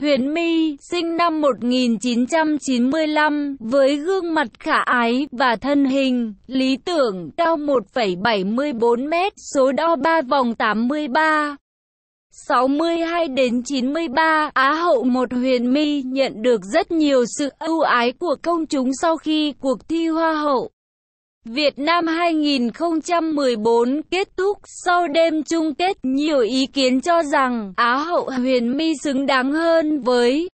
Huyền My, sinh năm 1995, với gương mặt khả ái và thân hình, lý tưởng, cao 1,74m, số đo 3 vòng 83. 62 đến 93, Á hậu một Huyền My nhận được rất nhiều sự ưu ái của công chúng sau khi cuộc thi Hoa hậu. Việt Nam 2014 kết thúc sau đêm chung kết nhiều ý kiến cho rằng Á hậu Huyền My xứng đáng hơn với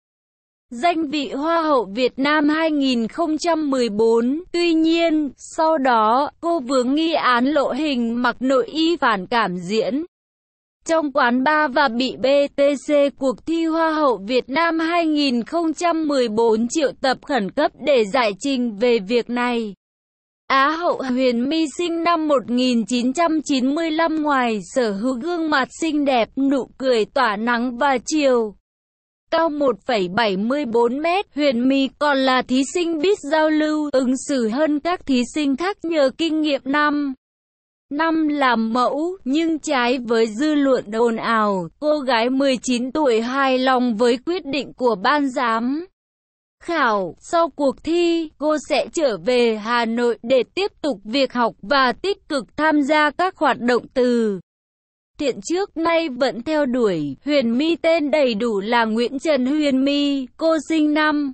danh vị Hoa hậu Việt Nam 2014. Tuy nhiên, sau đó, cô vướng nghi án lộ hình mặc nội y phản cảm diễn trong quán bar và bị BTC cuộc thi Hoa hậu Việt Nam 2014 triệu tập khẩn cấp để giải trình về việc này. Á hậu Huyền My sinh năm 1995 ngoài sở hữu gương mặt xinh đẹp, nụ cười tỏa nắng và chiều. Cao 1,74 mét, Huyền My còn là thí sinh biết giao lưu, ứng xử hơn các thí sinh khác nhờ kinh nghiệm năm. Năm làm mẫu, nhưng trái với dư luận đồn ảo, cô gái 19 tuổi hài lòng với quyết định của ban giám khảo. Sau cuộc thi, cô sẽ trở về Hà Nội để tiếp tục việc học và tích cực tham gia các hoạt động từ thiện trước nay vẫn theo đuổi. Huyền My tên đầy đủ là Nguyễn Trần Huyền My, cô sinh năm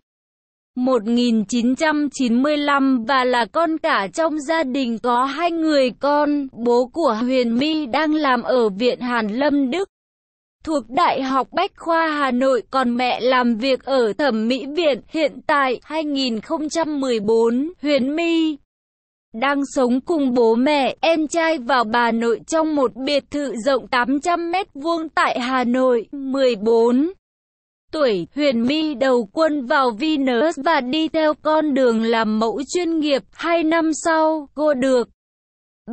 1995 và là con cả trong gia đình có hai người con, bố của Huyền My đang làm ở Viện Hàn Lâm Đức thuộc Đại học Bách Khoa Hà Nội, còn mẹ làm việc ở Thẩm Mỹ Viện. Hiện tại, 2014, Huyền My đang sống cùng bố mẹ, em trai và bà nội trong một biệt thự rộng 800 mét vuông tại Hà Nội, 14 tuổi, Huyền My đầu quân vào Venus và đi theo con đường làm mẫu chuyên nghiệp. Hai năm sau, cô được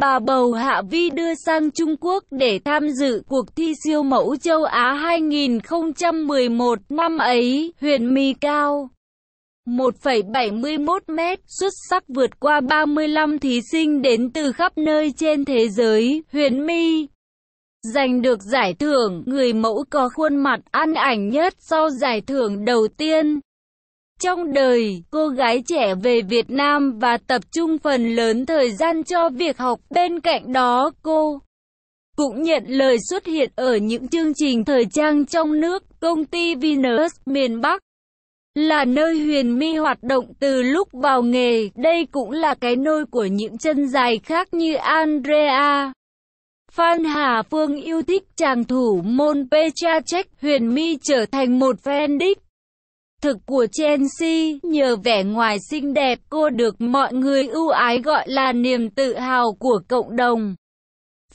Bà Bầu Hạ Vi đưa sang Trung Quốc để tham dự cuộc thi siêu mẫu châu Á 2011 năm ấy, huyện Mì Cao. 1,71 mét, xuất sắc vượt qua 35 thí sinh đến từ khắp nơi trên thế giới, huyện Mi. Giành được giải thưởng, người mẫu có khuôn mặt ăn ảnh nhất sau giải thưởng đầu tiên trong đời, cô gái trẻ về Việt Nam và tập trung phần lớn thời gian cho việc học. Bên cạnh đó, cô cũng nhận lời xuất hiện ở những chương trình thời trang trong nước. Công ty Venus miền Bắc là nơi Huyền My hoạt động từ lúc vào nghề. Đây cũng là cái nôi của những chân dài khác như Andrea. Phan Hà Phương yêu thích chàng thủ môn Petracek, Huyền My trở thành một fan đích thực của Chelsea, nhờ vẻ ngoài xinh đẹp cô được mọi người ưu ái gọi là niềm tự hào của cộng đồng.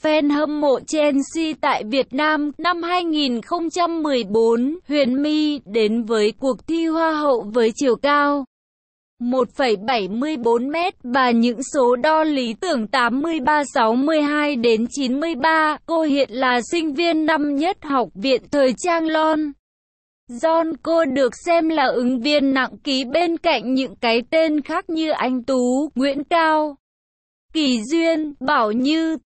Fan hâm mộ Chelsea tại Việt Nam năm 2014, Huyền My đến với cuộc thi Hoa hậu với chiều cao 1,74 m và những số đo lý tưởng 83 62 đến 93. Cô hiện là sinh viên năm nhất học viện thời trang Lon. John cô được xem là ứng viên nặng ký bên cạnh những cái tên khác như Anh Tú, Nguyễn Cao, Kỳ Duyên, Bảo Như,